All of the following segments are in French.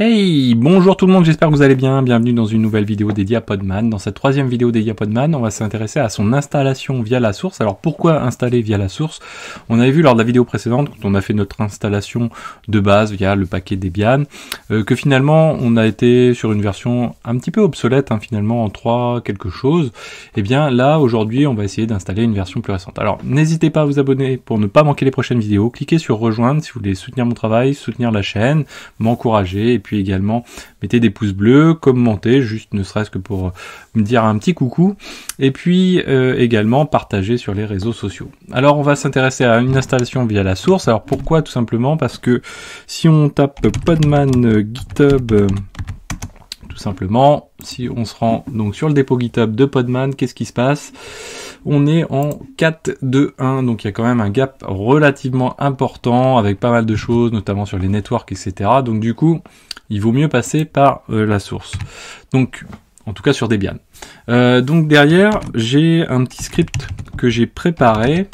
Hey, bonjour tout le monde, j'espère que vous allez bien. Bienvenue dans une nouvelle vidéo dédiée à Podman. Dans cette troisième vidéo dédiée à Podman, on va s'intéresser à son installation via la source. Alors pourquoi installer via la source On avait vu lors de la vidéo précédente, quand on a fait notre installation de base via le paquet Debian, euh, que finalement on a été sur une version un petit peu obsolète, hein, finalement en 3 quelque chose. Et eh bien là, aujourd'hui, on va essayer d'installer une version plus récente. Alors n'hésitez pas à vous abonner pour ne pas manquer les prochaines vidéos. Cliquez sur rejoindre si vous voulez soutenir mon travail, soutenir la chaîne, m'encourager. Et puis également mettez des pouces bleus, commentez, juste ne serait-ce que pour euh, me dire un petit coucou, et puis euh, également partager sur les réseaux sociaux. Alors on va s'intéresser à une installation via la source. Alors pourquoi Tout simplement parce que si on tape podman euh, GitHub tout simplement, si on se rend donc sur le dépôt GitHub de Podman, qu'est-ce qui se passe on est en 4-2-1, donc il y a quand même un gap relativement important avec pas mal de choses, notamment sur les networks, etc. Donc du coup, il vaut mieux passer par euh, la source. Donc, en tout cas sur Debian. Euh, donc derrière, j'ai un petit script que j'ai préparé,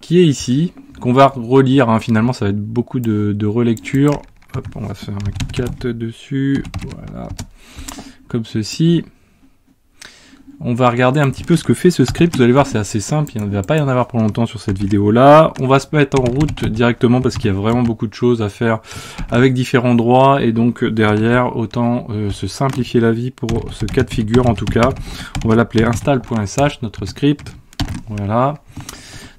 qui est ici, qu'on va relire. Hein. Finalement, ça va être beaucoup de, relecture. Hop, on va faire un cat dessus. Voilà. Comme ceci. On va regarder un petit peu ce que fait ce script. Vous allez voir, c'est assez simple. Il ne va pas y en avoir pour longtemps sur cette vidéo-là. On va se mettre en route directement parce qu'il y a vraiment beaucoup de choses à faire avec différents droits. Et donc, derrière, autant euh, se simplifier la vie pour ce cas de figure, en tout cas. On va l'appeler install.sh, notre script. Voilà.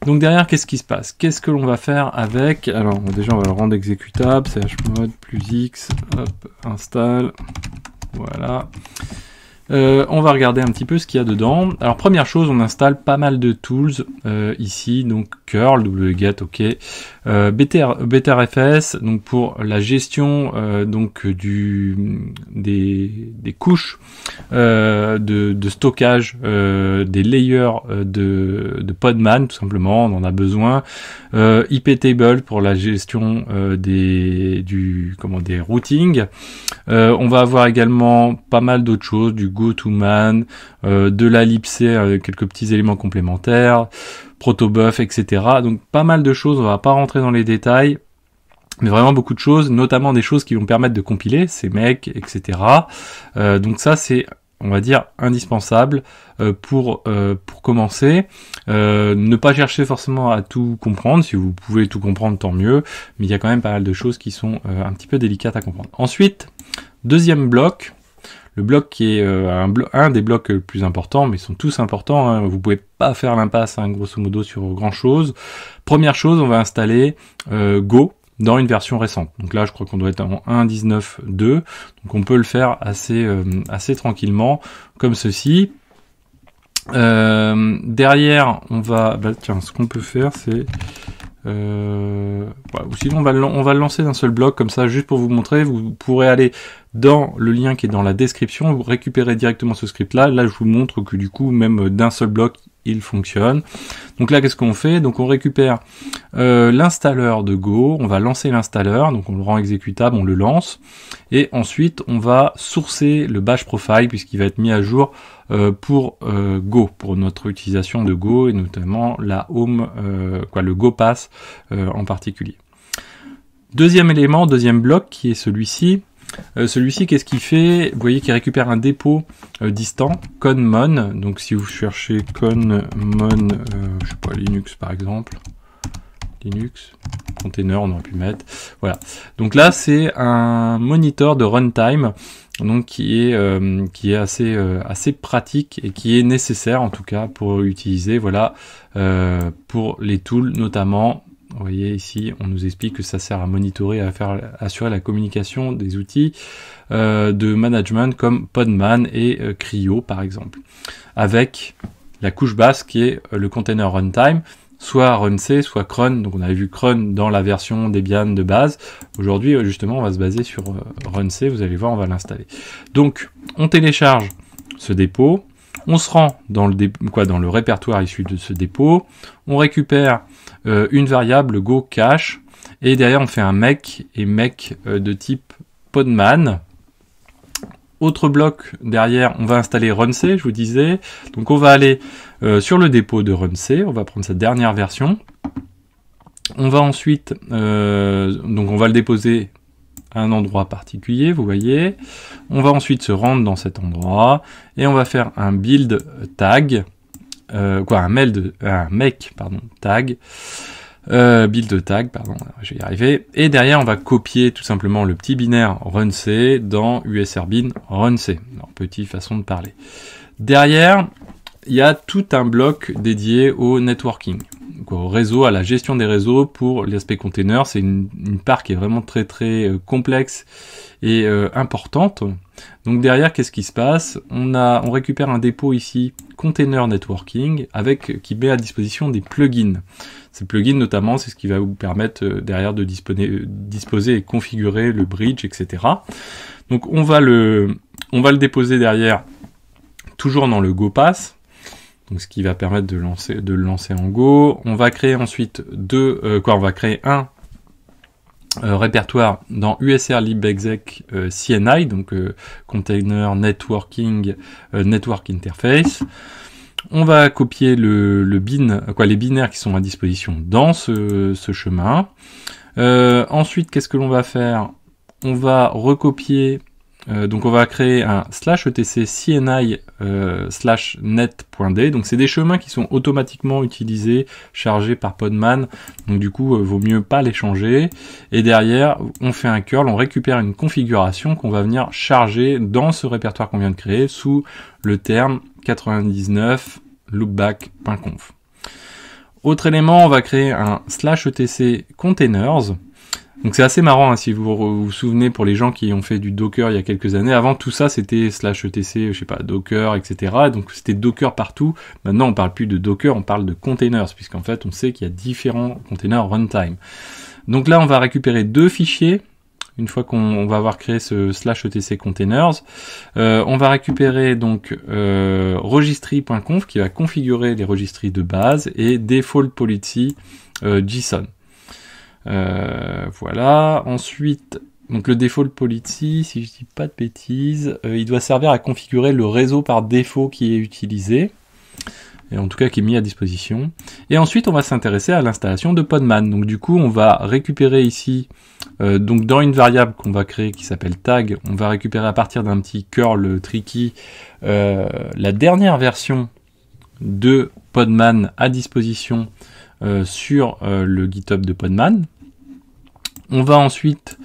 Donc derrière, qu'est-ce qui se passe Qu'est-ce que l'on va faire avec Alors déjà, on va le rendre exécutable, chmod plus x, hop, install, voilà. Euh, on va regarder un petit peu ce qu'il y a dedans. Alors première chose, on installe pas mal de tools euh, ici, donc curl, wget, ok, euh, BTR, BTRFS, donc pour la gestion euh, donc du des, couches de, stockage des layers de, Podman tout simplement, on en a besoin. IP table pour la gestion des du comment des routings. on va avoir également pas mal d'autres choses du Google Go To Man, euh, de la Lipsé quelques petits éléments complémentaires, Protobuf, etc. Donc pas mal de choses, on va pas rentrer dans les détails, mais vraiment beaucoup de choses, notamment des choses qui vont permettre de compiler ces mecs, etc. Euh, donc ça c'est on va dire indispensable euh, pour pour commencer. ne pas chercher forcément à tout comprendre. Si vous pouvez tout comprendre, tant mieux. Mais il y a quand même pas mal de choses qui sont un petit peu délicates à comprendre. Ensuite, deuxième bloc, le bloc qui est euh, un, des blocs les plus importants, mais ils sont tous importants. Hein. Vous pouvez pas faire l'impasse, hein, grosso modo, sur grand chose. Première chose, on va installer euh, Go dans une version récente. Donc là, je crois qu'on doit être en 1.19.2. Donc on peut le faire assez, euh, assez tranquillement, comme ceci. derrière, on va... Bah, tiens, ce qu'on peut faire, c'est... Euh, ou sinon, on va, on va le lancer d'un seul bloc, comme ça, juste pour vous montrer. Vous pourrez aller dans le lien qui est dans la description, vous récupérez directement ce script-là. Là, je vous montre que du coup, même euh, d'un seul bloc, il fonctionne. Donc là, qu'est-ce qu'on fait Donc on récupère euh, l'installeur de Go, on va lancer l'installeur, donc on le rend exécutable, on le lance, et ensuite on va sourcer le bash profile puisqu'il va être mis à jour euh, pour euh, Go, pour notre utilisation de Go et notamment la home, quoi, le Go Pass en particulier. Deuxième élément, deuxième bloc qui est celui-ci, euh, celui-ci, qu'est-ce qu'il fait Vous voyez qu'il récupère un dépôt euh, distant, conmon. Donc si vous cherchez conmon, je euh, je sais pas, Linux par exemple, Linux, container, on aurait pu mettre. Voilà. Donc là, c'est un moniteur de runtime, donc qui est, qui est assez, assez pratique et qui est nécessaire en tout cas pour utiliser, voilà, pour les tools notamment vous voyez ici, on nous explique que ça sert à monitorer, à faire assurer la communication des outils euh, de management comme Podman et euh, Cryo par exemple, avec la couche basse qui est euh, le container runtime, soit RunC, soit Cron. Donc on avait vu Cron dans la version Debian de base. Aujourd'hui, justement, on va se baser sur RunC. Vous allez voir, on va l'installer. Donc, on télécharge ce dépôt. On se rend dans le, quoi, dans le répertoire issu de ce dépôt, on récupère euh, une variable go cache, et derrière on fait un mec et mec euh, de type podman. Autre bloc derrière, on va installer runc, je vous disais. Donc on va aller euh, sur le dépôt de runc, on va prendre sa dernière version. On va ensuite, donc on va le déposer un endroit particulier, vous voyez. On va ensuite se rendre dans cet endroit et on va faire un build tag, euh, quoi, un de un make, pardon, tag, euh, build tag, pardon, je vais y arriver. Et derrière, on va copier tout simplement le petit binaire runc dans usrbin runc. Alors, petite façon de parler. Derrière, il y a tout un bloc dédié au networking, au réseau, à la gestion des réseaux pour l'aspect container. C'est une, une, part qui est vraiment très très euh, complexe et euh, importante. Donc derrière, qu'est-ce qui se passe on, a, on récupère un dépôt ici, container networking, avec euh, qui met à disposition des plugins. Ces plugins notamment, c'est ce qui va vous permettre derrière de disposer, disposer et configurer le bridge, etc. Donc on va le, on va le déposer derrière, toujours dans le GoPass ce qui va permettre de, lancer, de le lancer en Go. On va créer ensuite deux, euh, quoi, on va créer un euh, répertoire dans USR lib exec euh, CNI, donc Container Networking Network Interface. On va copier le, le bin, quoi, les binaires qui sont à disposition dans ce, ce chemin. ensuite, qu'est-ce que l'on va faire On va recopier euh, donc on va créer un slash etc cni euh, slash net.d. Donc c'est des chemins qui sont automatiquement utilisés, chargés par Podman. Donc du coup, il euh, vaut mieux pas les changer. Et derrière, on fait un curl, on récupère une configuration qu'on va venir charger dans ce répertoire qu'on vient de créer sous le terme 99 loopback.conf. Autre élément, on va créer un slash etc containers. Donc c'est assez marrant hein, si vous vous souvenez pour les gens qui ont fait du Docker il y a quelques années. Avant tout ça c'était slash etc, je sais pas, Docker, etc. Donc c'était Docker partout. Maintenant on parle plus de Docker, on parle de containers puisqu'en fait on sait qu'il y a différents containers runtime. Donc là on va récupérer deux fichiers une fois qu'on va avoir créé ce slash etc containers, euh, on va récupérer donc euh, registry.conf qui va configurer les registries de base et default policy euh, JSON. Euh, voilà. Ensuite, donc le default policy, si je dis pas de bêtises, euh, il doit servir à configurer le réseau par défaut qui est utilisé, et en tout cas qui est mis à disposition. Et ensuite, on va s'intéresser à l'installation de Podman. Donc du coup, on va récupérer ici, euh, donc dans une variable qu'on va créer qui s'appelle tag, on va récupérer à partir d'un petit curl tricky la dernière version de Podman à disposition euh, sur euh, le GitHub de Podman. On va ensuite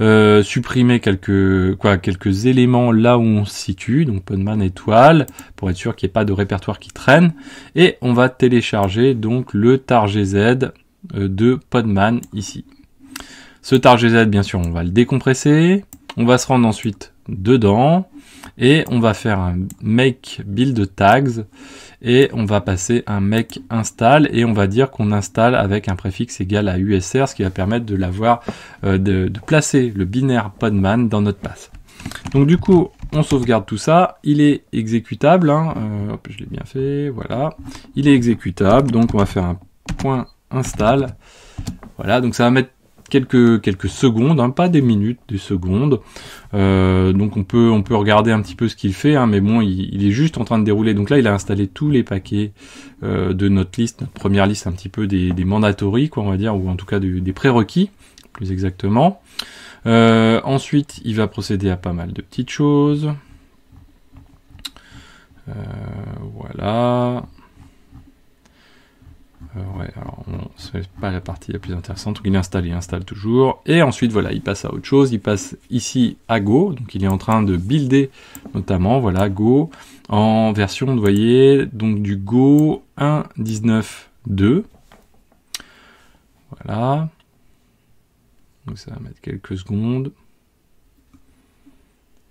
euh, supprimer quelques, quelques éléments là où on se situe, donc Podman étoile, pour être sûr qu'il n'y ait pas de répertoire qui traîne. Et on va télécharger donc le targz de Podman ici. Ce targz, bien sûr, on va le décompresser. On va se rendre ensuite dedans et on va faire un make build tags et on va passer un mec install et on va dire qu'on installe avec un préfixe égal à USR, ce qui va permettre de l'avoir, euh, de, placer le binaire podman dans notre passe. Donc du coup, on sauvegarde tout ça, il est exécutable, hein. euh, je l'ai bien fait, voilà, il est exécutable, donc on va faire un point install, voilà, donc ça va mettre quelques, quelques secondes, hein, pas des minutes, des secondes. Euh, donc on peut, on peut regarder un petit peu ce qu'il fait, hein, mais bon, il, est juste en train de dérouler. Donc là, il a installé tous les paquets euh, de notre liste, première liste un petit peu des, des quoi, on va dire, ou en tout cas des prérequis, plus exactement. Euh, ensuite, il va procéder à pas mal de petites choses. voilà. Euh, ouais, c'est pas la partie la plus intéressante. il installe, il installe toujours. Et ensuite, voilà, il passe à autre chose. Il passe ici à Go. Donc il est en train de builder, notamment, voilà, Go en version, vous voyez, donc du Go 1.19.2. Voilà. Donc ça va mettre quelques secondes.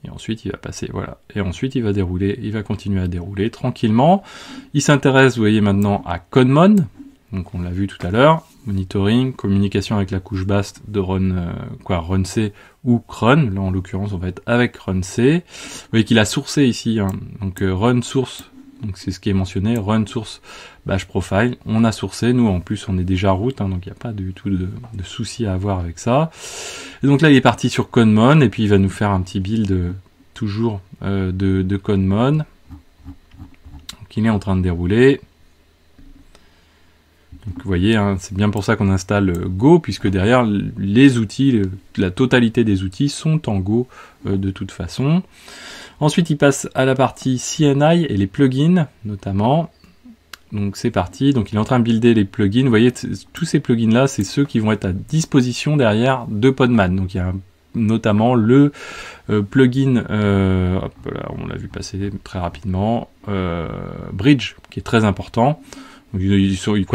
Et ensuite, il va passer, voilà. Et ensuite, il va dérouler, il va continuer à dérouler tranquillement. Il s'intéresse, vous voyez, maintenant à ConMon. Donc on l'a vu tout à l'heure, monitoring, communication avec la couche basse de run, euh, quoi, run C ou Cron. Là en l'occurrence on va être avec run C. Vous voyez qu'il a sourcé ici, hein. donc euh, run source, donc c'est ce qui est mentionné, run source bash profile. On a sourcé, nous en plus on est déjà route, hein, donc il n'y a pas du tout de, souci à avoir avec ça. Et donc là il est parti sur conmon et puis il va nous faire un petit build euh, toujours de, de conmon. Donc il est en train de dérouler. Donc vous voyez, hein, c'est bien pour ça qu'on installe euh, Go, puisque derrière les outils, la totalité des outils sont en Go euh, de toute façon. Ensuite, il passe à la partie CNI et les plugins notamment. Donc c'est parti, donc il est en train de builder les plugins. Vous voyez, tous ces plugins là, c'est ceux qui vont être à disposition derrière de Podman. Donc il y a notamment le euh, plugin, on l'a vu passer très rapidement, Bridge, qui est très important. Il,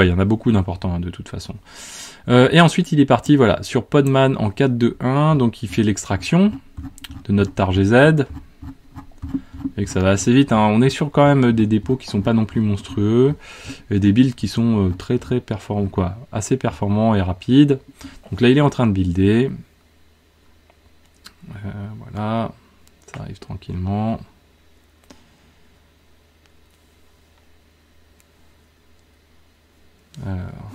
y en a beaucoup d'importants hein, de toute façon. Euh, et ensuite, il est parti voilà, sur Podman en 4-2-1. Donc, il fait l'extraction de notre target Z. Et que ça va assez vite. Hein. On est sur quand même des dépôts qui sont pas non plus monstrueux. Et des builds qui sont euh, très très performants. Quoi. Assez performants et rapides. Donc là, il est en train de builder. Euh, voilà. Ça arrive tranquillement. Alors.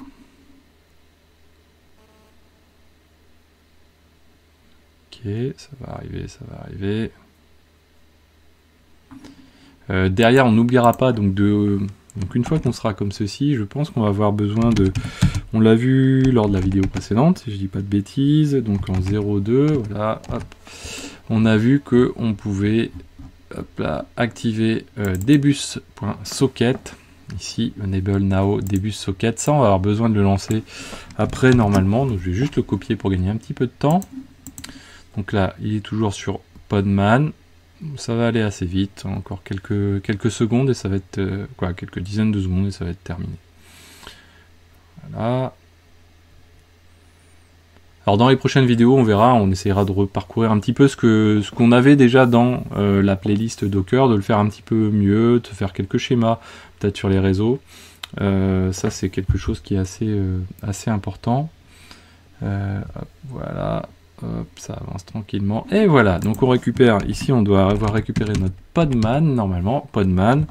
Ok, ça va arriver, ça va arriver. Euh, derrière, on n'oubliera pas donc de. Donc une fois qu'on sera comme ceci, je pense qu'on va avoir besoin de... On l'a vu lors de la vidéo précédente, si je dis pas de bêtises, donc en 0.2, voilà, On a vu que on pouvait activer euh, debus.socket Ici, enable now début socket. Ça, on va avoir besoin de le lancer après normalement. Donc je vais juste le copier pour gagner un petit peu de temps. Donc là, il est toujours sur Podman. Ça va aller assez vite, hein, encore quelques, quelques secondes et ça va être, euh, quoi, quelques dizaines de secondes et ça va être terminé. Voilà, alors dans les prochaines vidéos, on verra, on essaiera de reparcourir un petit peu ce que ce qu'on avait déjà dans euh, la playlist Docker, de le faire un petit peu mieux, de faire quelques schémas, peut-être sur les réseaux. Euh, ça c'est quelque chose qui est assez, euh, assez important. voilà, ça avance tranquillement. Et voilà, donc on récupère, ici on doit avoir récupéré notre podman, normalement, podman,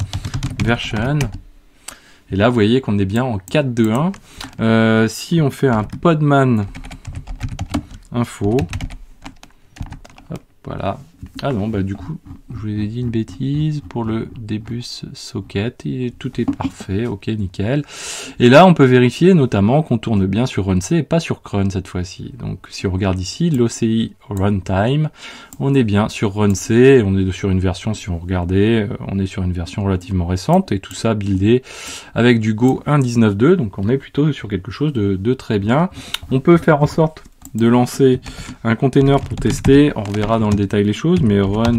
version, et là, vous voyez qu'on est bien en 4-2-1. si on fait un podman info. voilà. Ah non, bah du coup, je vous ai dit une bêtise pour le début socket. Et tout est parfait, ok, nickel. Et là, on peut vérifier notamment qu'on tourne bien sur runc et pas sur crun cette fois-ci. Donc si on regarde ici, l'OCI runtime, on est bien sur runc on est sur une version, si on regardait, euh, on est sur une version relativement récente et tout ça buildé avec du Go 1.19.2. Donc on est plutôt sur quelque chose de, de très bien. On peut faire en sorte de lancer un container pour tester. On verra dans le détail les choses, mais run,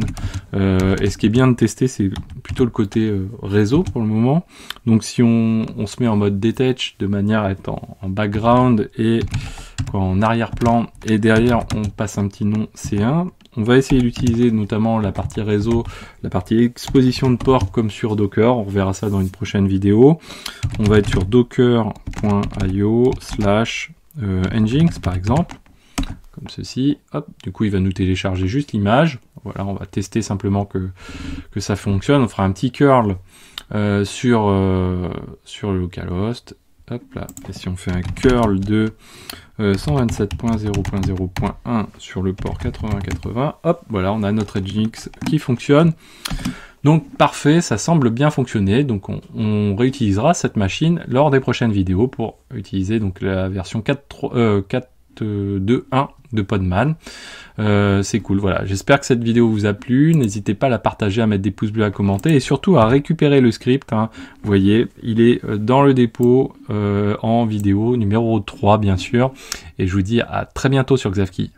euh, et ce qui est bien de tester, c'est plutôt le côté euh, réseau pour le moment. Donc si on, se met en mode detach de manière à être en, background et en arrière-plan, et derrière on passe un petit nom C1, on va essayer d'utiliser notamment la partie réseau, la partie exposition de port comme sur Docker. On verra ça dans une prochaine vidéo. On va être sur docker.io slash engines euh, par exemple comme ceci. Hop, du coup, il va nous télécharger juste l'image. Voilà, on va tester simplement que, que ça fonctionne. On fera un petit curl euh, sur, euh, sur le localhost. Hop là, et si on fait un curl de 127.0.0.1 euh, sur le port 8080, hop, voilà, on a notre Nginx qui fonctionne. Donc parfait, ça semble bien fonctionner, donc on, réutilisera cette machine lors des prochaines vidéos pour utiliser donc la version 4.3, 4 1 euh, de Podman. Euh, c'est cool, voilà. J'espère que cette vidéo vous a plu. N'hésitez pas à la partager, à mettre des pouces bleus, à commenter et surtout à récupérer le script. Hein. Vous voyez, il est euh, dans le dépôt en vidéo numéro 3, bien sûr. Et je vous dis à très bientôt sur Xavki.